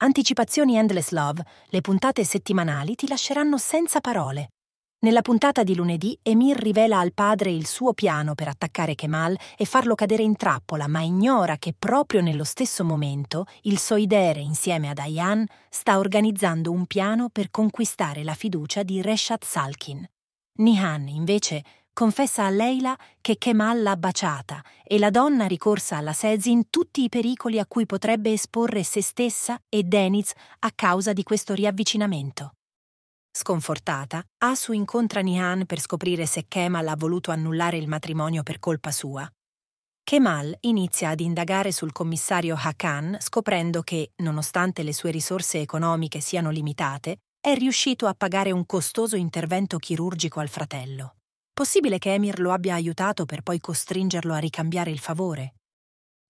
Anticipazioni Endless Love, le puntate settimanali ti lasceranno senza parole. Nella puntata di lunedì Emir rivela al padre il suo piano per attaccare Kemal e farlo cadere in trappola, ma ignora che proprio nello stesso momento il Soidere insieme ad Ayan, sta organizzando un piano per conquistare la fiducia di Reshat Salkin. Nihan, invece, confessa a Leila che Kemal l'ha baciata e la donna ricorsa alla Sezin tutti i pericoli a cui potrebbe esporre se stessa e Deniz a causa di questo riavvicinamento. Sconfortata, Asu incontra Nihan per scoprire se Kemal ha voluto annullare il matrimonio per colpa sua. Kemal inizia ad indagare sul commissario Hakan scoprendo che, nonostante le sue risorse economiche siano limitate, è riuscito a pagare un costoso intervento chirurgico al fratello. Possibile che Emir lo abbia aiutato per poi costringerlo a ricambiare il favore?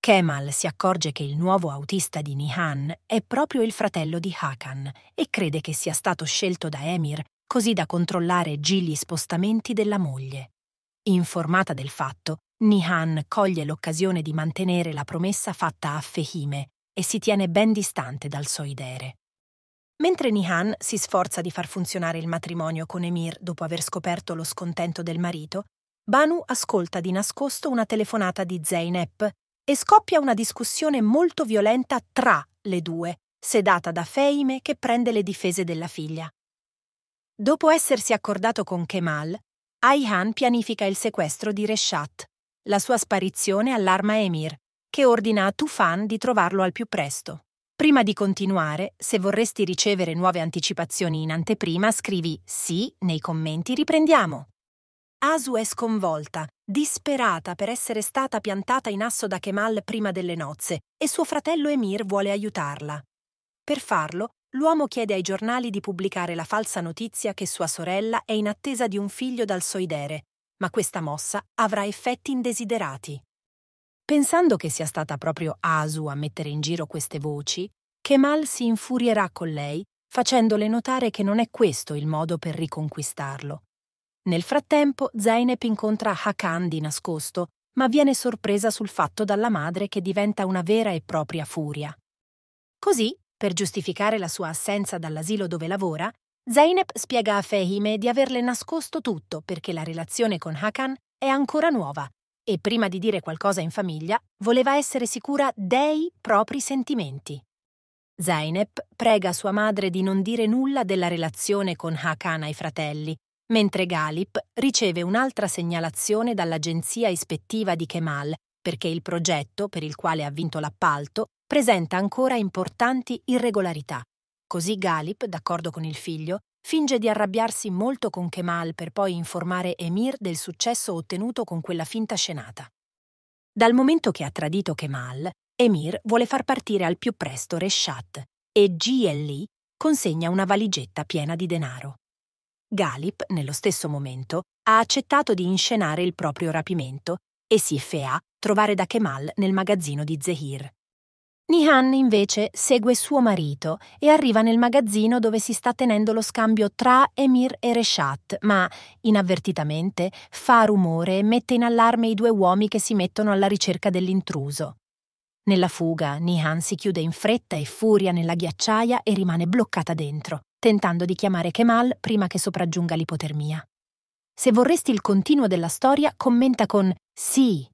Kemal si accorge che il nuovo autista di Nihan è proprio il fratello di Hakan e crede che sia stato scelto da Emir così da controllare gli spostamenti della moglie. Informata del fatto, Nihan coglie l'occasione di mantenere la promessa fatta a Fehime e si tiene ben distante dal Soidere. Mentre Nihan si sforza di far funzionare il matrimonio con Emir dopo aver scoperto lo scontento del marito, Banu ascolta di nascosto una telefonata di Zeynep e scoppia una discussione molto violenta tra le due, sedata da Feime che prende le difese della figlia. Dopo essersi accordato con Kemal, Aihan pianifica il sequestro di Reshat. La sua sparizione allarma Emir, che ordina a Tufan di trovarlo al più presto. Prima di continuare, se vorresti ricevere nuove anticipazioni in anteprima, scrivi sì nei commenti riprendiamo. Asu è sconvolta, disperata per essere stata piantata in asso da Kemal prima delle nozze e suo fratello Emir vuole aiutarla. Per farlo, l'uomo chiede ai giornali di pubblicare la falsa notizia che sua sorella è in attesa di un figlio dal soidere, ma questa mossa avrà effetti indesiderati. Pensando che sia stata proprio Asu a mettere in giro queste voci, Kemal si infurierà con lei, facendole notare che non è questo il modo per riconquistarlo. Nel frattempo, Zeynep incontra Hakan di nascosto, ma viene sorpresa sul fatto dalla madre che diventa una vera e propria furia. Così, per giustificare la sua assenza dall'asilo dove lavora, Zeynep spiega a Fehime di averle nascosto tutto perché la relazione con Hakan è ancora nuova e prima di dire qualcosa in famiglia voleva essere sicura dei propri sentimenti. Zainep prega sua madre di non dire nulla della relazione con Hakan ai fratelli, mentre Galip riceve un'altra segnalazione dall'agenzia ispettiva di Kemal perché il progetto, per il quale ha vinto l'appalto, presenta ancora importanti irregolarità. Così Galip, d'accordo con il figlio, finge di arrabbiarsi molto con Kemal per poi informare Emir del successo ottenuto con quella finta scenata. Dal momento che ha tradito Kemal, Emir vuole far partire al più presto Reshat e GLE consegna una valigetta piena di denaro. Galip, nello stesso momento, ha accettato di inscenare il proprio rapimento e si fea trovare da Kemal nel magazzino di Zehir. Nihan invece segue suo marito e arriva nel magazzino dove si sta tenendo lo scambio tra Emir e Reshat, ma inavvertitamente fa rumore e mette in allarme i due uomini che si mettono alla ricerca dell'intruso. Nella fuga, Nihan si chiude in fretta e furia nella ghiacciaia e rimane bloccata dentro, tentando di chiamare Kemal prima che sopraggiunga l'ipotermia. Se vorresti il continuo della storia, commenta con Sì,